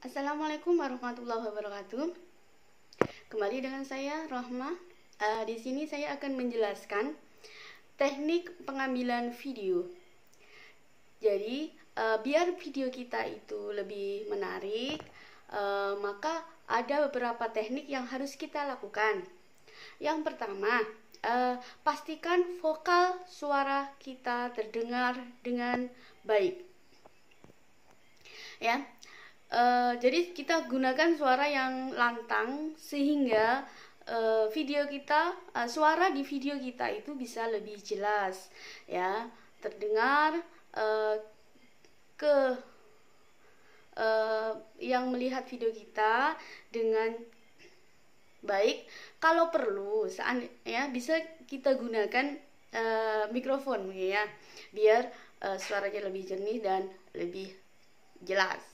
Assalamualaikum warahmatullahi wabarakatuh. Kembali dengan saya Rohma. Uh, di sini saya akan menjelaskan teknik pengambilan video. Jadi uh, biar video kita itu lebih menarik, uh, maka ada beberapa teknik yang harus kita lakukan. Yang pertama, uh, pastikan vokal suara kita terdengar dengan baik. Ya, Eh, jadi kita gunakan suara yang lantang sehingga uh, video kita uh, suara di video kita itu bisa lebih jelas ya terdengar uh, ke uh, yang melihat video kita dengan baik kalau perlu ya bisa kita gunakan uh, mikrofon ya biar uh, suaranya lebih jernih dan lebih jelas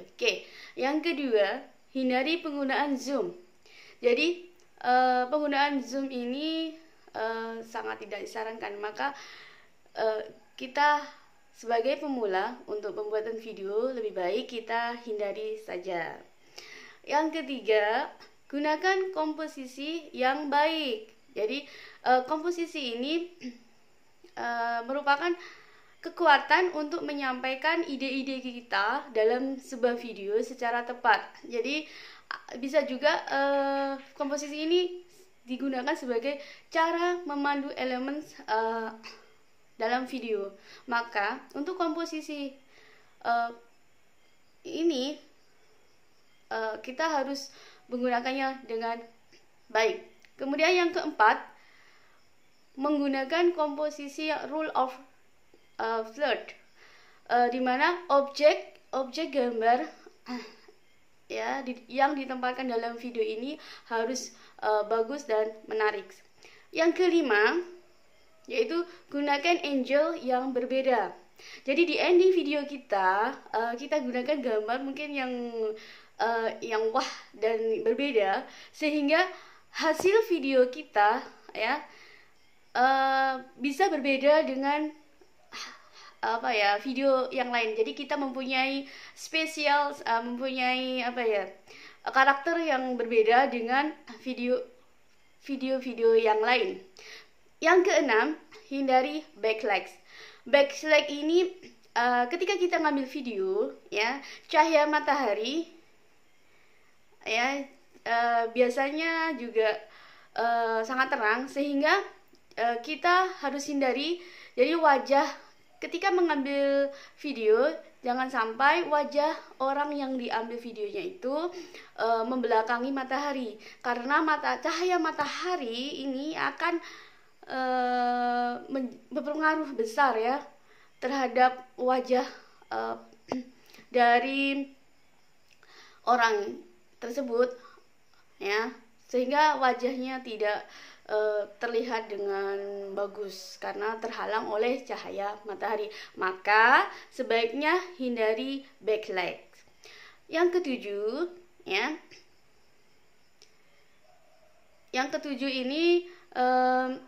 Oke, yang kedua, hindari penggunaan Zoom. Jadi, uh, penggunaan Zoom ini uh, sangat tidak disarankan. Maka uh, kita sebagai pemula untuk pembuatan video lebih baik kita hindari saja. Yang ketiga, gunakan komposisi yang baik. Jadi, komposisi ini merupakan kekuatan untuk menyampaikan ide-ide kita dalam sebuah video secara tepat. Jadi bisa juga uh, komposisi ini digunakan sebagai cara memandu elemen uh, eh, dalam video. Maka untuk komposisi uh, ini uh, kita harus menggunakannya dengan baik. Kemudian yang keempat menggunakan komposisi rule of uh, flirt uh, dimana objek objek gambar ya di, yang ditempatkan dalam video ini harus uh, bagus dan menarik. Yang kelima yaitu gunakan angel yang berbeda. Jadi di ending video kita uh, kita gunakan gambar mungkin yang uh, yang wah dan berbeda sehingga hasil video kita ya uh, bisa berbeda dengan apa ya video yang lain jadi kita mempunyai spesial uh, mempunyai apa ya karakter yang berbeda dengan video video-video yang lain yang keenam hindari backlight backlight ini uh, ketika kita ngambil video ya cahaya matahari ya uh, biasanya juga uh, sangat terang sehingga uh, kita harus hindari jadi wajah ketika mengambil video jangan sampai wajah orang yang diambil videonya itu e, membelakangi matahari karena mata cahaya matahari ini akan e, berpengaruh besar ya terhadap wajah e, dari orang tersebut ya sehingga wajahnya tidak Eh, terlihat dengan bagus karena terhalang oleh cahaya matahari. Maka sebaiknya hindari backlight. Yang ketujuh, ya. Yang ketujuh ini um,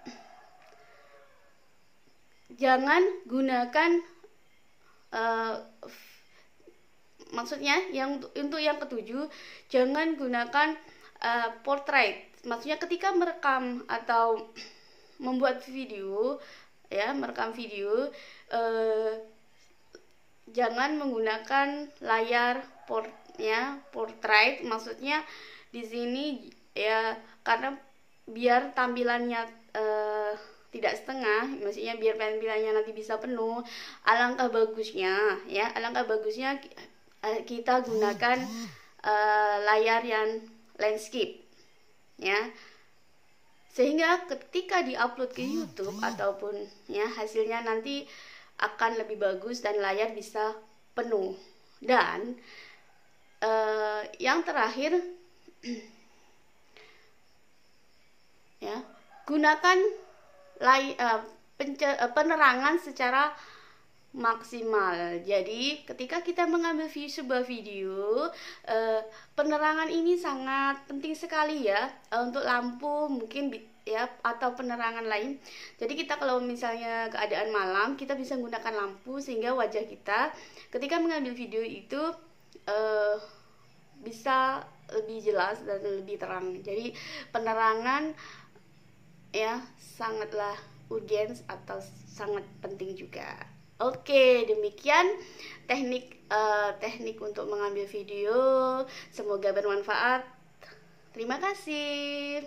jangan gunakan uh, maksudnya yang untuk yang ketujuh jangan gunakan Eh, portrait maksudnya ketika merekam atau membuat video ya merekam video uh, jangan menggunakan layar portnya portrait maksudnya di sini ya karena biar tampilannya uh, tidak setengah maksudnya biar tampilannya nanti bisa penuh alangkah bagusnya ya alangkah bagusnya kita gunakan uh, layar yang landscape ya sehingga ketika diupload ke YouTube ataupun ya hasilnya nanti akan lebih bagus dan layar bisa penuh dan eh, yang terakhir ya gunakan lay, eh, pence, eh, penerangan secara maksimal. Jadi, ketika kita mengambil view sebuah video, eh, penerangan ini sangat penting sekali ya eh, untuk lampu mungkin ya atau penerangan lain. Jadi kita kalau misalnya keadaan malam, kita bisa menggunakan lampu sehingga wajah kita ketika mengambil video itu eh, bisa lebih jelas dan lebih terang. Jadi penerangan ya sangatlah urgens atau sangat penting juga. Oke, demikian teknik uh, teknik untuk mengambil video. Semoga bermanfaat. Terima kasih.